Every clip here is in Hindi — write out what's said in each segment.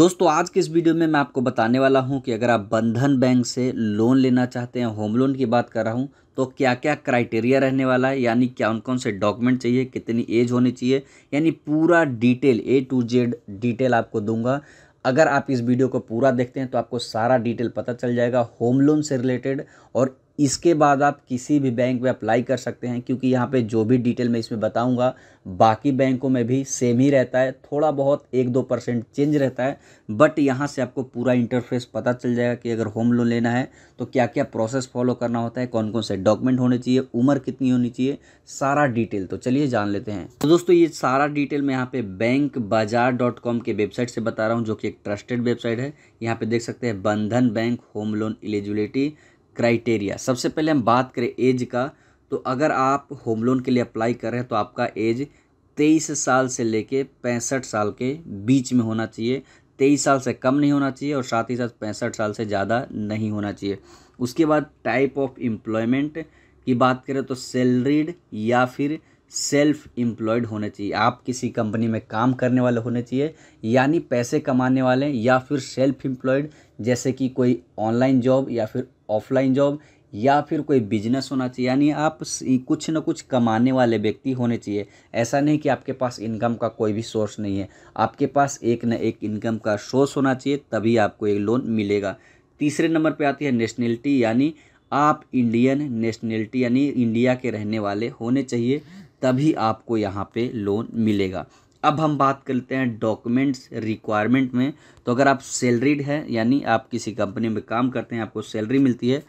दोस्तों आज के इस वीडियो में मैं आपको बताने वाला हूं कि अगर आप बंधन बैंक से लोन लेना चाहते हैं होम लोन की बात कर रहा हूं तो क्या क्या क्राइटेरिया रहने वाला है यानी क्या कौन कौन से डॉक्यूमेंट चाहिए कितनी एज होनी चाहिए यानी पूरा detail A to Z detail आपको दूंगा अगर आप इस वीडियो को पूरा देखते हैं तो आपको सारा डिटेल पता चल जाएगा होम लोन से रिलेटेड और इसके बाद आप किसी भी बैंक में अप्लाई कर सकते हैं क्योंकि यहाँ पे जो भी डिटेल मैं इसमें बताऊंगा बाकी बैंकों में भी सेम ही रहता है थोड़ा बहुत एक दो परसेंट चेंज रहता है बट यहाँ से आपको पूरा इंटरफेस पता चल जाएगा कि अगर होम लोन लेना है तो क्या क्या प्रोसेस फॉलो करना होता है कौन कौन से डॉक्यूमेंट होने चाहिए उम्र कितनी होनी चाहिए सारा डिटेल तो चलिए जान लेते हैं तो दोस्तों ये सारा डिटेल मैं यहाँ पर बैंक बाजार डॉट कॉम के वेबसाइट से बता रहा हूँ जो कि एक ट्रस्टेड वेबसाइट है यहाँ पर देख सकते हैं Bandhan bank home loan eligibility criteria सबसे पहले हम बात करें एज का तो अगर आप होम लोन के लिए अप्लाई कर रहे हैं तो आपका एज तेईस साल से लेके पैंसठ साल के बीच में होना चाहिए तेईस साल से कम नहीं होना चाहिए और साथ ही साथ पैंसठ साल से ज़्यादा नहीं होना चाहिए उसके बाद टाइप ऑफ एम्प्लॉयमेंट की बात करें तो सैलरीड या फिर सेल्फ एम्प्लॉयड होने चाहिए आप किसी कंपनी में काम करने वाले होने चाहिए यानी पैसे कमाने वाले या फिर सेल्फ एम्प्लॉयड जैसे कि कोई ऑनलाइन जॉब या फिर ऑफलाइन जॉब या फिर कोई बिजनेस होना चाहिए यानी आप कुछ ना कुछ कमाने वाले व्यक्ति होने चाहिए ऐसा नहीं कि आपके पास इनकम का कोई भी सोर्स नहीं है आपके पास एक न एक इनकम का सोर्स होना चाहिए तभी आपको एक लोन मिलेगा तीसरे नंबर पे आती है नेशनलिटी यानी आप इंडियन नेशनलिटी यानी इंडिया के रहने वाले होने चाहिए तभी आपको यहाँ पर लोन मिलेगा अब हम बात करते हैं डॉक्यूमेंट्स रिक्वायरमेंट में तो अगर आप सैलरीड हैं यानी आप किसी कंपनी में काम करते हैं आपको सैलरी मिलती है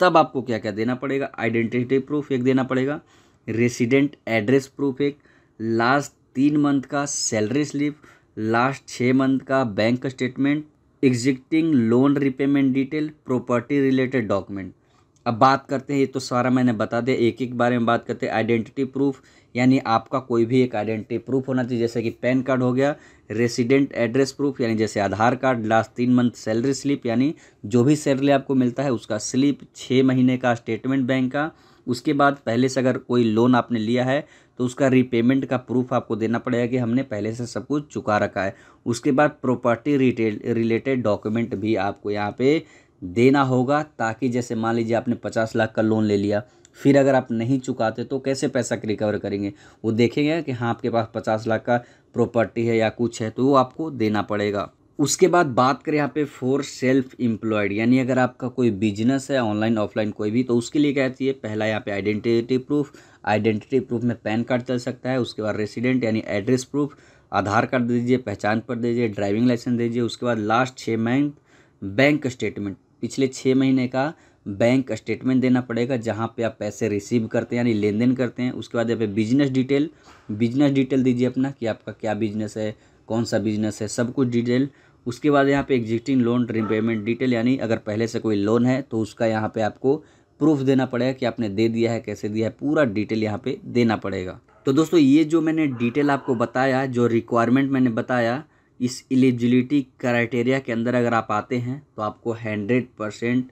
तब आपको क्या क्या देना पड़ेगा आइडेंटिटी प्रूफ एक देना पड़ेगा रेसिडेंट एड्रेस प्रूफ एक लास्ट तीन मंथ का सैलरी स्लिप लास्ट छः मंथ का bank statement existing loan repayment detail property related document अब बात करते हैं ये तो सारा मैंने बता दिया एक एक बारे में बात करते हैं आइडेंटिटी प्रूफ यानी आपका कोई भी एक आइडेंटिटी प्रूफ होना चाहिए जैसे कि पैन कार्ड हो गया रेसिडेंट एड्रेस प्रूफ यानी जैसे आधार कार्ड लास्ट तीन मंथ सैलरी स्लिप यानी जो भी सैलरी आपको मिलता है उसका स्लिप छः महीने का स्टेटमेंट बैंक का उसके बाद पहले से अगर कोई लोन आपने लिया है तो उसका रीपेमेंट का प्रूफ आपको देना पड़ेगा कि हमने पहले से सब कुछ चुका रखा है उसके बाद प्रॉपर्टी रिटेल रिलेटेड डॉक्यूमेंट भी आपको यहाँ पे देना होगा ताकि जैसे मान लीजिए आपने पचास लाख का लोन ले लिया फिर अगर आप नहीं चुकाते तो कैसे पैसा रिकवर करेंगे वो देखेंगे कि हाँ आपके पास पचास लाख का प्रॉपर्टी है या कुछ है तो वो आपको देना पड़ेगा उसके बाद बात करें यहाँ पे फोर सेल्फ एम्प्लॉयड यानी अगर आपका कोई बिजनेस है ऑनलाइन ऑफलाइन कोई भी तो उसके लिए क्या चाहिए पहला यहाँ पे आइडेंटिटी प्रूफ आइडेंटिटी प्रूफ में पैन कार्ड चल सकता है उसके बाद रेसिडेंट यानी एड्रेस प्रूफ आधार कार्ड दे दीजिए पहचान पत्र दीजिए ड्राइविंग लाइसेंस दीजिए उसके बाद लास्ट छः मंथ बैंक स्टेटमेंट पिछले छः महीने का बैंक स्टेटमेंट देना पड़ेगा जहाँ पे आप पैसे रिसीव करते हैं यानी लेन देन करते हैं उसके बाद यहाँ पे बिजनेस डिटेल बिजनेस डिटेल दीजिए अपना कि आपका क्या बिजनेस है कौन सा बिजनेस है सब कुछ डिटेल उसके बाद यहाँ पे एग्जिस्टिंग लोन रिपेमेंट डिटेल यानी अगर पहले से कोई लोन है तो उसका यहाँ पर आपको प्रूफ देना पड़ेगा कि आपने दे दिया है कैसे दिया है पूरा डिटेल यहाँ पर देना पड़ेगा तो दोस्तों ये जो मैंने डिटेल आपको बताया जो रिक्वायरमेंट मैंने बताया इस एलिजिबिलिटी क्राइटेरिया के अंदर अगर आप आते हैं तो आपको हंड्रेड परसेंट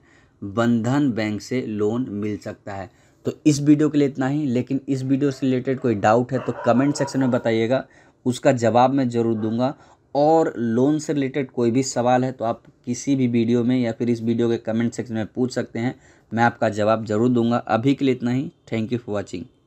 बंधन बैंक से लोन मिल सकता है तो इस वीडियो के लिए इतना ही लेकिन इस वीडियो से रिलेटेड कोई डाउट है तो कमेंट सेक्शन में बताइएगा उसका जवाब मैं ज़रूर दूंगा और लोन से रिलेटेड कोई भी सवाल है तो आप किसी भी वीडियो में या फिर इस वीडियो के कमेंट सेक्शन में पूछ सकते हैं मैं आपका जवाब ज़रूर दूंगा अभी के लिए इतना ही थैंक यू फॉर वॉचिंग